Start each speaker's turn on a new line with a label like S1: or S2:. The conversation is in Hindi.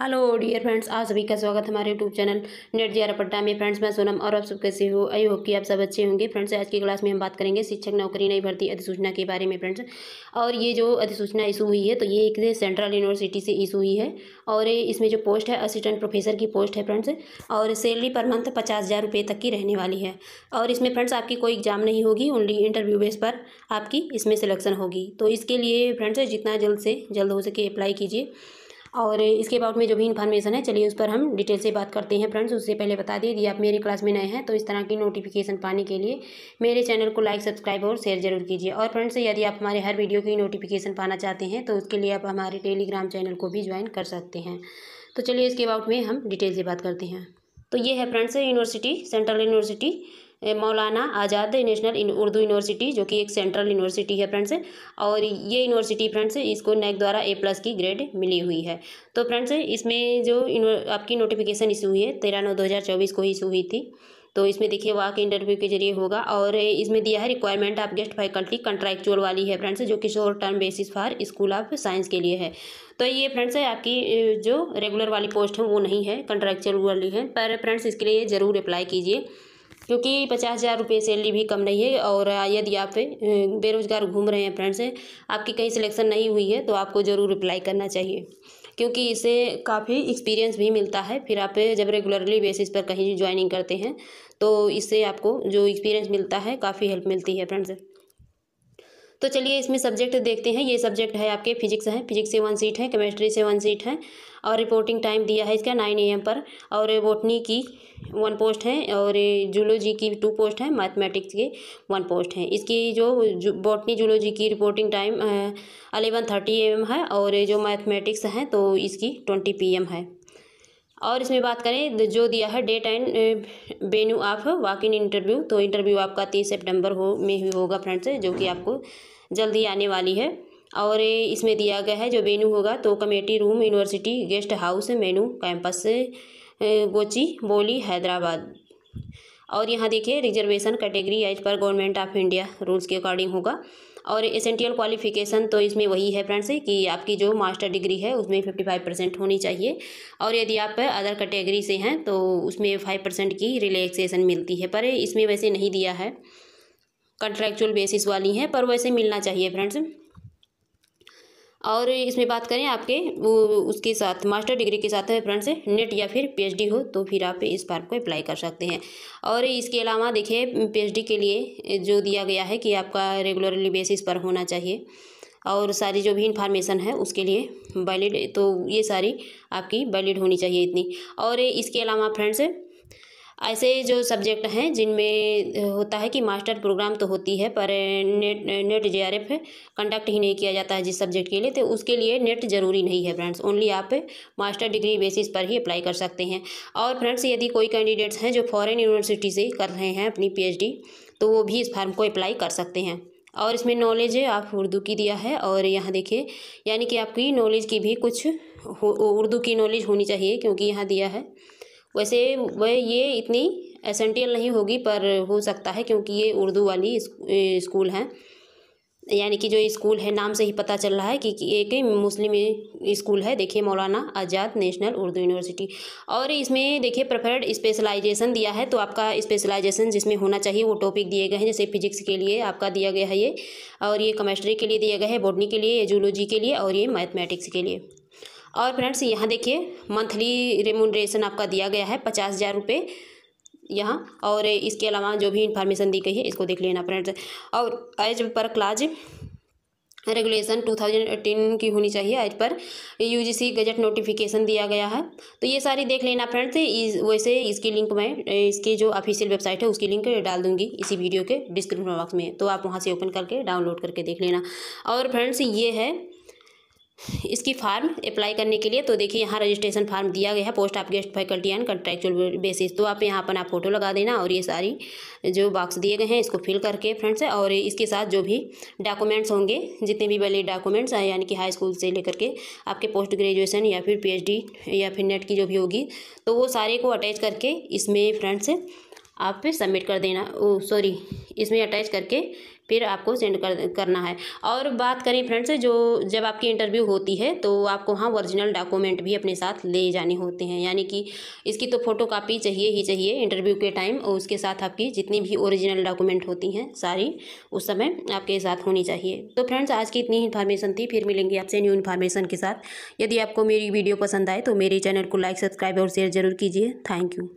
S1: हेलो डियर फ्रेंड्स आप सभी का स्वागत हमारे यूट्यूब चैनल नेट जी आरपट्टा में फ्रेंड्स मैं सोनम और आप सब कैसे हो आई होप कि आप सब अच्छे होंगे फ्रेंड्स आज की क्लास में हम बात करेंगे शिक्षक नौकरी नहीं भर्ती अधिसूचना के बारे में फ्रेंड्स और ये जो अधिसूचना इशू हुई है तो ये एक सेंट्रल यूनिवर्सिटी से इशू हुई है और इसमें जो पोस्ट है असिस्टेंट प्रोफेसर की पोस्ट है फ्रेंड्स और सैलरी पर मंथ पचास हज़ार रुपये तक की रहने वाली है और इसमें फ्रेंड्स आपकी कोई एग्जाम नहीं होगी ओनली इंटरव्यू बेस पर आपकी इसमें सिलेक्शन होगी तो इसके लिए फ्रेंड्स जितना जल्द से जल्द हो सके अप्लाई कीजिए और इसके अबाउट में जो भी इन्फॉर्मेशन है चलिए उस पर हम डिटेल से बात करते हैं फ्रेंड्स उससे पहले बता दें यदि आप मेरी क्लास में नए हैं तो इस तरह की नोटिफिकेशन पाने के लिए मेरे चैनल को लाइक सब्सक्राइब और शेयर जरूर कीजिए और फ्रेंड्स यदि आप हमारे हर वीडियो की नोटिफिकेशन पाना चाहते हैं तो उसके लिए आप हमारे टेलीग्राम चैनल को भी ज्वाइन कर सकते हैं तो चलिए इसके अबाउट में हम डिटेल से बात करते हैं तो ये है फ्रेंड्स यूनिवर्सिटी सेंट्रल यूनिवर्सिटी मौलाना आज़ाद नेशनल उर्दू यूनिवर्सिटी जो कि एक सेंट्रल यूनिवर्सिटी है फ्रेंड्स और ये यूनिवर्सिटी फ्रेंड्स इसको नैक द्वारा ए प्लस की ग्रेड मिली हुई है तो फ्रेंड्स इसमें जो आपकी नोटिफिकेशन इशू हुई है तेरह नौ दो हज़ार चौबीस को इशू हुई थी तो इसमें देखिए वाक इंटरव्यू के जरिए होगा और इसमें दिया है रिक्वायरमेंट आप गेस्ट फैकल्टी कंट्रैक्चुअल वाली है फ्रेंड्स जो कि short term basis for school of science के लिए है तो ये फ्रेंड्स है आपकी जो रेगुलर वाली पोस्ट है वो नहीं है कंट्रैक्चुअल वाली है पर फ्रेंड्स इसके लिए ज़रूर अप्लाई कीजिए क्योंकि पचास हज़ार रुपये सैलरी भी कम नहीं है और यदि आप बेरोज़गार घूम रहे हैं फ्रेंड्स आपकी कहीं सिलेक्शन नहीं हुई है तो आपको ज़रूर अप्लाई करना चाहिए क्योंकि इससे काफ़ी एक्सपीरियंस भी मिलता है फिर आप जब रेगुलरली बेसिस पर कहीं ज्वाइनिंग करते हैं तो इससे आपको जो एक्सपीरियंस मिलता है काफ़ी हेल्प मिलती है फ्रेंड्स तो चलिए इसमें सब्जेक्ट देखते हैं ये सब्जेक्ट है आपके फिजिक्स है फिजिक्स से वन सीट है केमिस्ट्री से वन सीट है और रिपोर्टिंग टाइम दिया है इसका नाइन ए पर और बोटनी की वन पोस्ट है और जूलॉजी की टू पोस्ट है मैथमेटिक्स के वन पोस्ट हैं इसकी जो बॉटनी जूलॉजी की reporting time eleven thirty AM है और जो मैथमेटिक्स हैं तो इसकी ट्वेंटी पी एम है और इसमें बात करें जो दिया है date and venue of walk in interview तो इंटरव्यू आपका तीस सेप्टेम्बर हो में ही होगा फ्रेंड्स जो कि आपको जल्दी आने वाली है और इसमें दिया गया है जो वेन्यू होगा तो committee room university guest house main campus Gachibowli Hyderabad और यहाँ देखिए reservation category as per government of India rules के अकॉर्डिंग होगा और एसेंटियल क्वालिफिकेशन तो इसमें वही है फ्रेंड्स कि आपकी जो मास्टर डिग्री है उसमें फिफ्टी फाइव परसेंट होनी चाहिए और यदि आप अदर कैटेगरी से हैं तो उसमें फाइव परसेंट की रिलैक्सेशन मिलती है पर इसमें वैसे नहीं दिया है कंट्रेक्चुअल बेसिस वाली हैं पर वैसे मिलना चाहिए फ्रेंड्स और इसमें बात करें आपके वो उसके साथ मास्टर डिग्री के साथ फ्रेंड से नेट या फिर पीएचडी हो तो फिर आप इस फार्म को अप्लाई कर सकते हैं और इसके अलावा देखिए पीएचडी के लिए जो दिया गया है कि आपका रेगुलरली बेसिस पर होना चाहिए और सारी जो भी इन्फॉर्मेशन है उसके लिए वैलिड तो ये सारी आपकी वैलिड होनी चाहिए इतनी और इसके अलावा फ्रेंड्स ऐसे जो सब्जेक्ट हैं जिनमें होता है कि मास्टर प्रोग्राम तो होती है पर NET NET J R F conduct ही नहीं किया जाता है जिस सब्जेक्ट के लिए तो उसके लिए नेट ज़रूरी नहीं है फ्रेंड्स ओनली आप मास्टर डिग्री बेसिस पर ही अप्लाई कर सकते हैं और फ्रेंड्स यदि कोई कैंडिडेट्स हैं जो फॉरेन यूनिवर्सिटी से कर रहे हैं अपनी पी तो वो भी इस फार्म को अप्लाई कर सकते हैं और इसमें नॉलेज आप उर्दू की दिया है और यहाँ देखिए यानी कि आपकी नॉलेज की भी कुछ उर्दू की नॉलेज होनी चाहिए क्योंकि यहाँ दिया है वैसे वह ये इतनी एसेंटियल नहीं होगी पर हो सकता है क्योंकि ये उर्दू वाली स्कूल है यानी कि जो स्कूल है नाम से ही पता चल रहा है कि एक मुस्लिम स्कूल है देखिए मौलाना आज़ाद नेशनल उर्दू यूनिवर्सिटी और इसमें देखिए प्रेफर्ड स्पेशलाइजेशन दिया है तो आपका स्पेशलाइजेशन जिसमें होना चाहिए वो टॉपिक दिए गए हैं जैसे फिजिक्स के लिए आपका दिया गया है ये और ये केमेस्ट्री के लिए दिया गया है बॉटनी के लिए जूलॉजी के लिए और ये मैथमेटिक्स के लिए और फ्रेंड्स यहाँ देखिए मंथली रेमोनरेशन आपका दिया गया है पचास हज़ार रुपये यहाँ और इसके अलावा जो भी इन्फॉर्मेशन दी गई है इसको देख लेना फ्रेंड्स और एज पर क्लाज रेगुलेशन 2018 की होनी चाहिए आज पर यूजीसी गजट नोटिफिकेशन दिया गया है तो ये सारी देख लेना फ्रेंड्स इस वैसे इसकी लिंक मैं इसकी जो ऑफिशियल वेबसाइट है उसकी लिंक डाल दूंगी इसी वीडियो के डिस्क्रिप्शन बॉक्स में तो आप वहाँ से ओपन करके डाउनलोड करके देख लेना और फ्रेंड्स ये है इसकी फार्म अप्लाई करने के लिए तो देखिए यहाँ रजिस्ट्रेशन फार्म दिया गया है post of guest faculty and contractual basis तो आप यहाँ अपना फ़ोटो लगा देना और ये सारी जो बॉक्स दिए गए हैं इसको फिल करके फ्रेंड्स और इसके साथ जो भी डॉक्यूमेंट्स होंगे जितने भी वैलिड डॉक्यूमेंट्स हैं यानी कि हाई स्कूल से लेकर के आपके पोस्ट ग्रेजुएसन या फिर पी या फिर नेट की जो भी होगी तो वो सारे को अटैच करके इसमें फ्रेंड्स आप फिर सबमिट कर देना ओ सॉरी इसमें अटैच करके फिर आपको सेंड कर करना है और बात करें फ्रेंड्स जो जब आपकी इंटरव्यू होती है तो आपको वहाँ ओरिजिनल डॉक्यूमेंट भी अपने साथ ले जाने होते हैं यानी कि इसकी तो फ़ोटो कापी चाहिए ही चाहिए इंटरव्यू के टाइम और उसके साथ आपकी जितनी भी ओरिजिनल डॉक्यूमेंट होती हैं सारी उस समय आपके साथ होनी चाहिए तो फ्रेंड्स आज की इतनी इन्फॉर्मेशन थी फिर मिलेंगे आपसे न्यू इन्फॉर्मेशन के साथ यदि आपको मेरी वीडियो पसंद आए तो मेरे चैनल को लाइक सब्सक्राइब और शेयर जरूर कीजिए थैंक यू